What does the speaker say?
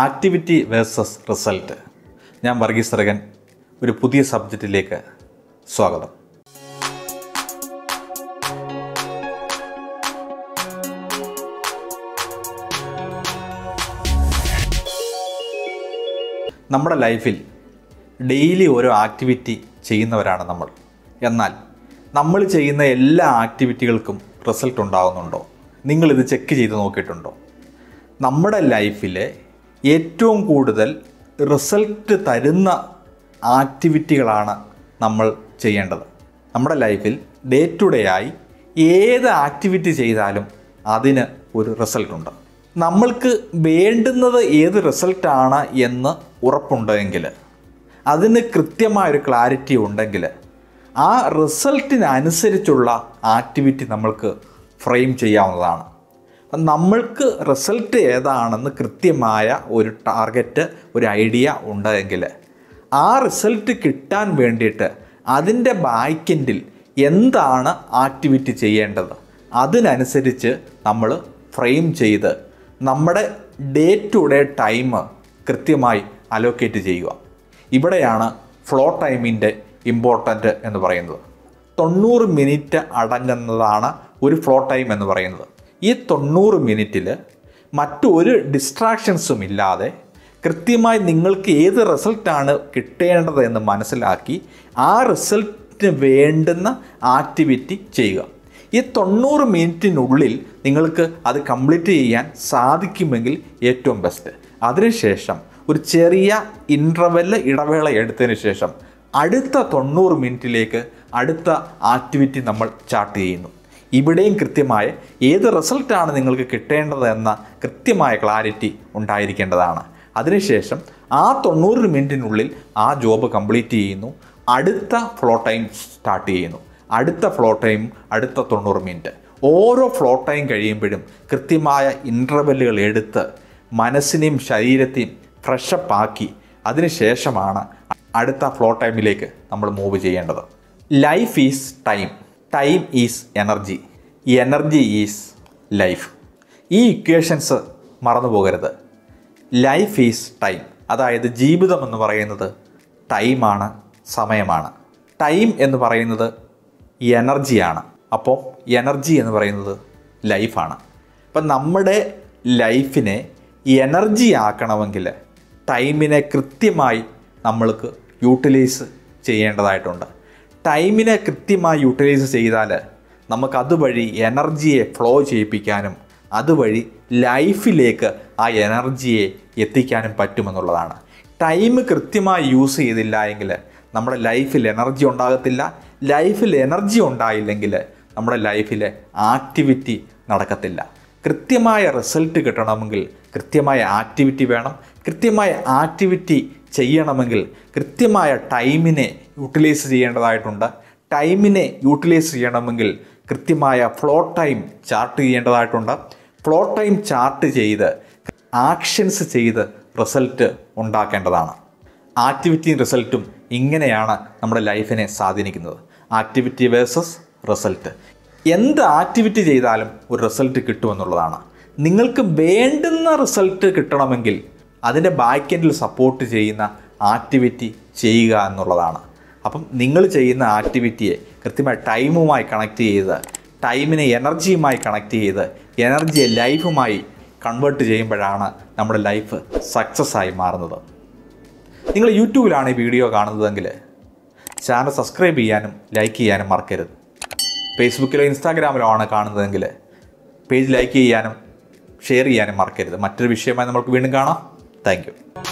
Activity versus result ഞാൻ വർഗീസ് തരകൻ ഒരു പുതിയ സബ്ജക്റ്റിലേക്ക് സ്വാഗതം നമ്മുടെ ലൈഫിൽ ഡെയിലി ഓരോ ആക്ടിവിറ്റി ചെയ്യുന്നവരാണ് നമ്മൾ എന്നാൽ നമ്മൾ ചെയ്യുന്ന എല്ലാ ആക്ടിവിറ്റികൾക്കും റിസൾട്ട് ഉണ്ടാകുന്നുണ്ടോ നിങ്ങളിത് ചെക്ക് ചെയ്ത് നോക്കിയിട്ടുണ്ടോ നമ്മുടെ ലൈഫിലെ ഏറ്റവും കൂടുതൽ റിസൾട്ട് തരുന്ന ആക്ടിവിറ്റികളാണ് നമ്മൾ ചെയ്യേണ്ടത് നമ്മുടെ ലൈഫിൽ ഡേ ടു ഡേ ആയി ഏത് ആക്ടിവിറ്റി ചെയ്താലും അതിന് ഒരു റിസൾട്ടുണ്ട് നമ്മൾക്ക് വേണ്ടുന്നത് ഏത് റിസൾട്ടാണ് എന്ന് ഉറപ്പുണ്ടെങ്കിൽ അതിന് കൃത്യമായൊരു ക്ലാരിറ്റി ഉണ്ടെങ്കിൽ ആ റിസൾട്ടിനനുസരിച്ചുള്ള ആക്ടിവിറ്റി നമ്മൾക്ക് ഫ്രെയിം ചെയ്യാവുന്നതാണ് അപ്പം നമ്മൾക്ക് റിസൾട്ട് ഏതാണെന്ന് കൃത്യമായ ഒരു ടാർഗറ്റ് ഒരു ഐഡിയ ഉണ്ടെങ്കിൽ ആ റിസൾട്ട് കിട്ടാൻ വേണ്ടിയിട്ട് അതിൻ്റെ ബാക്കെൻഡിൽ എന്താണ് ആക്ടിവിറ്റി ചെയ്യേണ്ടത് അതിനനുസരിച്ച് നമ്മൾ ഫ്രെയിം ചെയ്ത് നമ്മുടെ ഡേ ടു ഡേ ടൈം കൃത്യമായി അലോക്കേറ്റ് ചെയ്യുക ഇവിടെയാണ് ഫ്ലോ ടൈമിൻ്റെ ഇമ്പോർട്ടൻ്റ് എന്ന് പറയുന്നത് തൊണ്ണൂറ് മിനിറ്റ് അടങ്ങുന്നതാണ് ഒരു ഫ്ലോ ടൈം എന്ന് പറയുന്നത് ഈ തൊണ്ണൂറ് മിനിറ്റിൽ മറ്റൊരു ഡിസ്ട്രാക്ഷൻസും ഇല്ലാതെ കൃത്യമായി നിങ്ങൾക്ക് ഏത് റിസൾട്ടാണ് കിട്ടേണ്ടതെന്ന് മനസ്സിലാക്കി ആ റിസൾട്ടിന് വേണ്ടുന്ന ആക്ടിവിറ്റി ചെയ്യുക ഈ തൊണ്ണൂറ് മിനിറ്റിനുള്ളിൽ നിങ്ങൾക്ക് അത് കംപ്ലീറ്റ് ചെയ്യാൻ സാധിക്കുമെങ്കിൽ ഏറ്റവും ബെസ്റ്റ് അതിനുശേഷം ഒരു ചെറിയ ഇൻ്റർവെല്ല് ഇടവേള എടുത്തതിന് ശേഷം അടുത്ത തൊണ്ണൂറ് മിനിറ്റിലേക്ക് അടുത്ത ആക്ടിവിറ്റി നമ്മൾ ചാർട്ട് ചെയ്യുന്നു ഇവിടെയും കൃത്യമായ ഏത് റിസൾട്ടാണ് നിങ്ങൾക്ക് കിട്ടേണ്ടതെന്ന കൃത്യമായ ക്ലാരിറ്റി ഉണ്ടായിരിക്കേണ്ടതാണ് അതിനുശേഷം ആ തൊണ്ണൂറ് മിനിറ്റിനുള്ളിൽ ആ ജോബ് കംപ്ലീറ്റ് ചെയ്യുന്നു അടുത്ത ഫ്ലോ ടൈം സ്റ്റാർട്ട് ചെയ്യുന്നു അടുത്ത ഫ്ലോ ടൈം അടുത്ത തൊണ്ണൂറ് മിനിറ്റ് ഓരോ ഫ്ലോ ടൈം കഴിയുമ്പോഴും കൃത്യമായ ഇൻ്റർവെല്ലുകൾ എടുത്ത് മനസ്സിനെയും ശരീരത്തെയും ഫ്രഷപ്പ് ആക്കി അതിനുശേഷമാണ് അടുത്ത ഫ്ലോ ടൈമിലേക്ക് നമ്മൾ മൂവ് ചെയ്യേണ്ടത് life is time time is energy energy is life ഈ ഇക്വേഷൻസ് മറന്നു പോകരുത് ലൈഫ് ഈസ് ടൈം അതായത് ജീവിതം എന്ന് പറയുന്നത് ടൈമാണ് സമയമാണ് ടൈം എന്ന് പറയുന്നത് എനർജിയാണ് അപ്പോൾ എനർജി എന്ന് പറയുന്നത് ലൈഫാണ് അപ്പം നമ്മുടെ ലൈഫിനെ എനർജി ആക്കണമെങ്കിൽ ടൈമിനെ കൃത്യമായി നമ്മൾക്ക് യൂട്ടിലൈസ് ചെയ്യേണ്ടതായിട്ടുണ്ട് ടൈമിനെ കൃത്യമായി യൂട്ടിലൈസ് ചെയ്താൽ നമുക്ക് അതുവഴി എനർജിയെ ഫ്ലോ ചെയ്യിപ്പിക്കാനും അതുവഴി ലൈഫിലേക്ക് ആ എനർജിയെ എത്തിക്കാനും പറ്റുമെന്നുള്ളതാണ് ടൈം കൃത്യമായി യൂസ് ചെയ്തില്ല എങ്കിൽ നമ്മുടെ ലൈഫിൽ എനർജി ഉണ്ടാകത്തില്ല ലൈഫിൽ എനർജി ഉണ്ടായില്ലെങ്കിൽ നമ്മുടെ ലൈഫിലെ ആക്ടിവിറ്റി നടക്കത്തില്ല കൃത്യമായ റിസൾട്ട് കിട്ടണമെങ്കിൽ കൃത്യമായ ആക്ടിവിറ്റി വേണം കൃത്യമായ ആക്ടിവിറ്റി ചെയ്യണമെങ്കിൽ കൃത്യമായ ടൈമിനെ യൂട്ടിലൈസ് ചെയ്യേണ്ടതായിട്ടുണ്ട് ടൈമിനെ യൂട്ടിലൈസ് ചെയ്യണമെങ്കിൽ കൃത്യമായ ഫ്ലോ ടൈം ചാർട്ട് ചെയ്യേണ്ടതായിട്ടുണ്ട് ഫ്ലോ ടൈം ചാർട്ട് ചെയ്ത് ആക്ഷൻസ് ചെയ്ത് റിസൾട്ട് ഉണ്ടാക്കേണ്ടതാണ് ആക്ടിവിറ്റിയും റിസൾട്ടും ഇങ്ങനെയാണ് നമ്മുടെ ലൈഫിനെ സ്വാധീനിക്കുന്നത് ആക്ടിവിറ്റി വേഴ്സസ് റിസൾട്ട് എന്ത് ആക്ടിവിറ്റി ചെയ്താലും ഒരു റിസൾട്ട് കിട്ടുമെന്നുള്ളതാണ് നിങ്ങൾക്ക് വേണ്ടുന്ന റിസൾട്ട് കിട്ടണമെങ്കിൽ അതിൻ്റെ ബാക്കെൻഡിൽ സപ്പോർട്ട് ചെയ്യുന്ന ആക്ടിവിറ്റി ചെയ്യുക എന്നുള്ളതാണ് അപ്പം നിങ്ങൾ ചെയ്യുന്ന ആക്ടിവിറ്റിയെ കൃത്യമായി ടൈമുമായി കണക്ട് ചെയ്ത് ടൈമിനെ എനർജിയുമായി കണക്ട് ചെയ്ത് എനർജിയെ ലൈഫുമായി കൺവേർട്ട് ചെയ്യുമ്പോഴാണ് നമ്മുടെ ലൈഫ് സക്സസ് ആയി മാറുന്നത് നിങ്ങൾ യൂട്യൂബിലാണ് ഈ വീഡിയോ കാണുന്നതെങ്കിൽ ചാനൽ സബ്സ്ക്രൈബ് ചെയ്യാനും ലൈക്ക് ചെയ്യാനും മറക്കരുത് ഫേസ്ബുക്കിലോ ഇൻസ്റ്റാഗ്രാമിലോ ആണ് കാണുന്നതെങ്കിൽ പേജ് ലൈക്ക് ചെയ്യാനും ഷെയർ ചെയ്യാനും മറക്കരുത് മറ്റൊരു വിഷയമായി നമുക്ക് വീണ്ടും കാണാം Thank you.